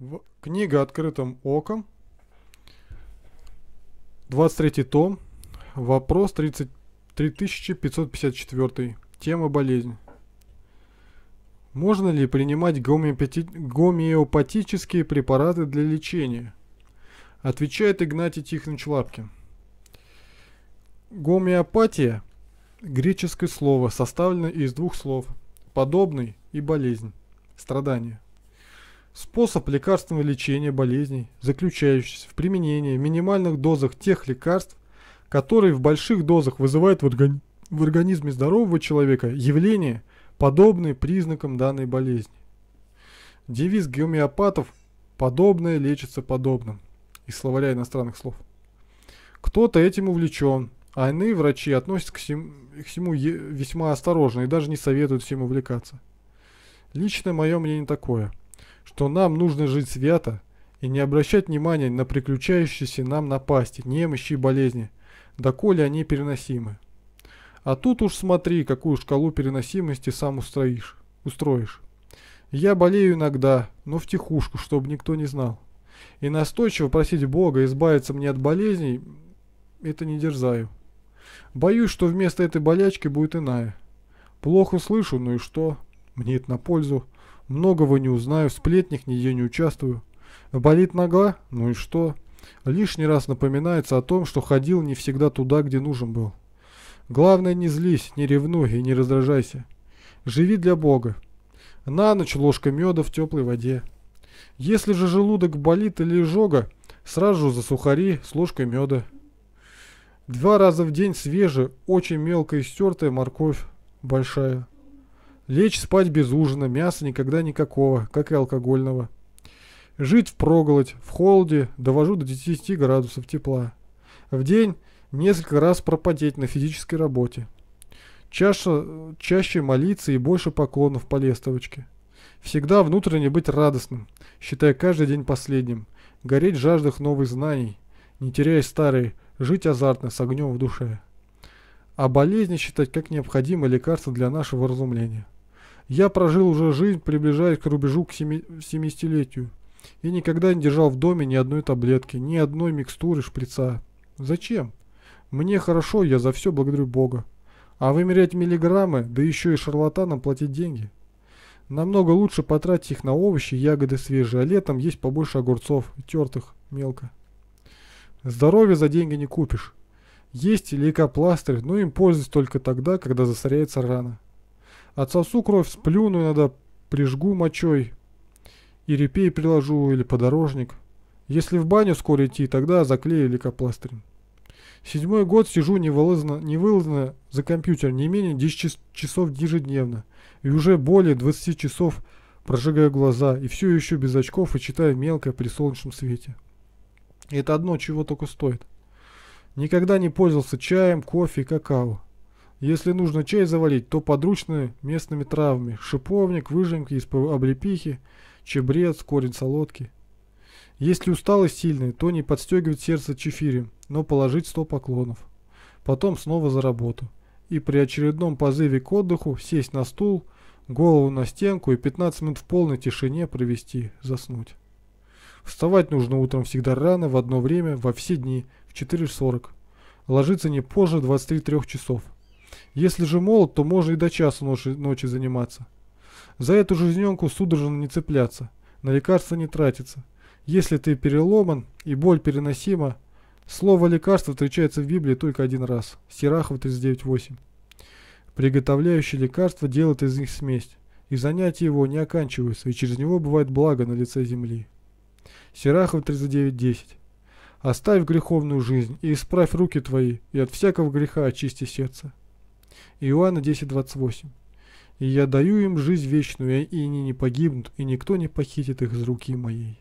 В... Книга «Открытым оком». 23 том. Вопрос 30... 3554. Тема болезнь. Можно ли принимать гомеопати... гомеопатические препараты для лечения? Отвечает Игнатий Тихонович Лапкин. Гомеопатия – греческое слово, составлено из двух слов – подобный и болезнь, страдание – Способ лекарственного лечения болезней, заключающийся в применении в минимальных дозах тех лекарств, которые в больших дозах вызывают в, органи в организме здорового человека явления, подобные признакам данной болезни. Девиз гомеопатов «Подобное лечится подобным» из словаря иностранных слов. Кто-то этим увлечен, а иные врачи относятся к, всем, к всему весьма осторожно и даже не советуют всем увлекаться. Личное мое мнение такое – что нам нужно жить свято и не обращать внимания на приключающиеся нам напасти, немощи и болезни, доколе они переносимы. А тут уж смотри, какую шкалу переносимости сам устроишь. устроишь. Я болею иногда, но в тихушку, чтобы никто не знал. И настойчиво просить Бога избавиться мне от болезней, это не дерзаю. Боюсь, что вместо этой болячки будет иная. Плохо слышу, ну и что? Мне это на пользу. Многого не узнаю, в сплетнях нигде не участвую. Болит нога? Ну и что? Лишний раз напоминается о том, что ходил не всегда туда, где нужен был. Главное не злись, не ревнуй и не раздражайся. Живи для Бога. На ночь ложка меда в теплой воде. Если же желудок болит или жога, сразу за сухари с ложкой меда. Два раза в день свежая, очень мелкая и стертая морковь, большая. Лечь спать без ужина, мяса никогда никакого, как и алкогольного. Жить в проголодь, в холоде довожу до 10 градусов тепла. В день несколько раз пропадеть на физической работе. Чаще, чаще молиться и больше поклонов по лестовочке. Всегда внутренне быть радостным, считая каждый день последним. Гореть в жаждах новых знаний, не теряя старые, жить азартно, с огнем в душе. А болезни считать как необходимое лекарство для нашего разумления. Я прожил уже жизнь, приближаясь к рубежу к 70-летию, и никогда не держал в доме ни одной таблетки, ни одной микстуры, шприца. Зачем? Мне хорошо, я за все благодарю Бога. А вымерять миллиграммы, да еще и шарлатанам платить деньги. Намного лучше потратить их на овощи, ягоды свежие, а летом есть побольше огурцов, тертых, мелко. Здоровье за деньги не купишь. Есть лейкопластырь, но им пользуюсь только тогда, когда засоряется рана. Отсосу кровь, сплюну иногда, прижгу мочой. И репей приложу, или подорожник. Если в баню скоро идти, тогда заклею лейкопластырем. Седьмой год сижу невылазно, невылазно за компьютер не менее 10 часов ежедневно. И уже более 20 часов прожигаю глаза, и все еще без очков, и читаю мелко при солнечном свете. И это одно чего только стоит. Никогда не пользовался чаем, кофе и какао. Если нужно чай завалить, то подручные местными травами. Шиповник, выжимки из облепихи, чебрец, корень солодки. Если усталость сильная, то не подстегивать сердце чефирем, но положить 100 поклонов. Потом снова за работу. И при очередном позыве к отдыху сесть на стул, голову на стенку и 15 минут в полной тишине провести, заснуть. Вставать нужно утром всегда рано, в одно время, во все дни, в 4.40. Ложиться не позже 23 часов. Если же молод, то можно и до часу ночи, ночи заниматься. За эту жизненку судорожно не цепляться, на лекарства не тратиться. Если ты переломан и боль переносима, слово «лекарство» встречается в Библии только один раз. (Сирахов 39.8. Приготовляющий лекарство делает из них смесь, и занятия его не оканчиваются, и через него бывает благо на лице земли. Сирахов 39.10. «Оставь греховную жизнь и исправь руки твои, и от всякого греха очисти сердце». Иоанна 10.28. «И я даю им жизнь вечную, и они не погибнут, и никто не похитит их из руки моей».